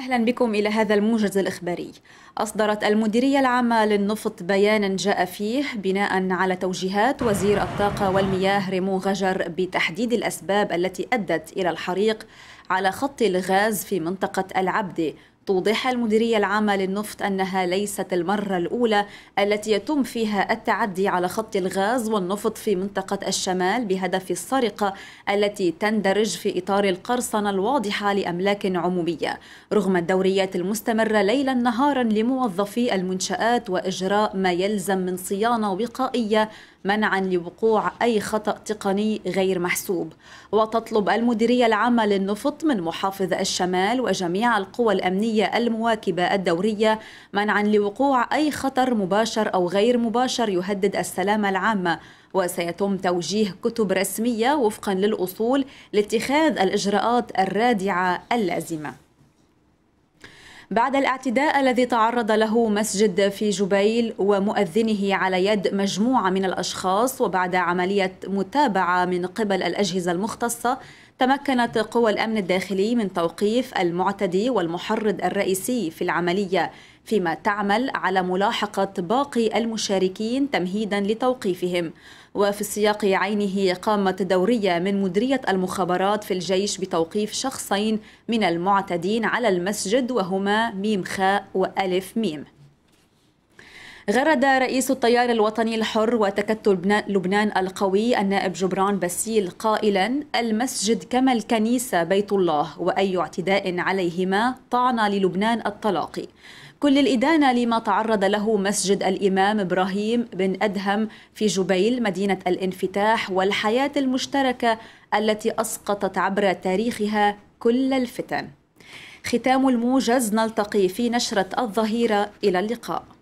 أهلا بكم إلى هذا الموجز الإخباري أصدرت المديرية العامة للنفط بيانا جاء فيه بناء على توجيهات وزير الطاقة والمياه ريمو غجر بتحديد الأسباب التي أدت إلى الحريق على خط الغاز في منطقة العبدة توضح المديرية العامة للنفط أنها ليست المرة الأولى التي يتم فيها التعدي على خط الغاز والنفط في منطقة الشمال بهدف السرقة التي تندرج في إطار القرصنة الواضحة لأملاك عمومية رغم الدوريات المستمرة ليلا نهارا لموظفي المنشآت وإجراء ما يلزم من صيانة وقائية منعا لوقوع أي خطأ تقني غير محسوب وتطلب المديرية العامة للنفط من محافظ الشمال وجميع القوى الأمنية المواكبة الدورية منعا لوقوع أي خطر مباشر أو غير مباشر يهدد السلامة العامة وسيتم توجيه كتب رسمية وفقا للأصول لاتخاذ الإجراءات الرادعة اللازمة بعد الاعتداء الذي تعرض له مسجد في جبيل ومؤذنه على يد مجموعة من الأشخاص وبعد عملية متابعة من قبل الأجهزة المختصة تمكنت قوى الأمن الداخلي من توقيف المعتدي والمحرض الرئيسي في العملية فيما تعمل على ملاحقة باقي المشاركين تمهيدا لتوقيفهم وفي السياق عينه قامت دورية من مديرية المخابرات في الجيش بتوقيف شخصين من المعتدين على المسجد وهما ميم خاء وألف ميم غرد رئيس التيار الوطني الحر وتكتل لبنان القوي النائب جبران باسيل قائلا المسجد كما الكنيسة بيت الله وأي اعتداء عليهما طعن للبنان الطلاقي كل الإدانة لما تعرض له مسجد الإمام إبراهيم بن أدهم في جبيل مدينة الانفتاح والحياة المشتركة التي أسقطت عبر تاريخها كل الفتن ختام الموجز نلتقي في نشرة الظهيرة إلى اللقاء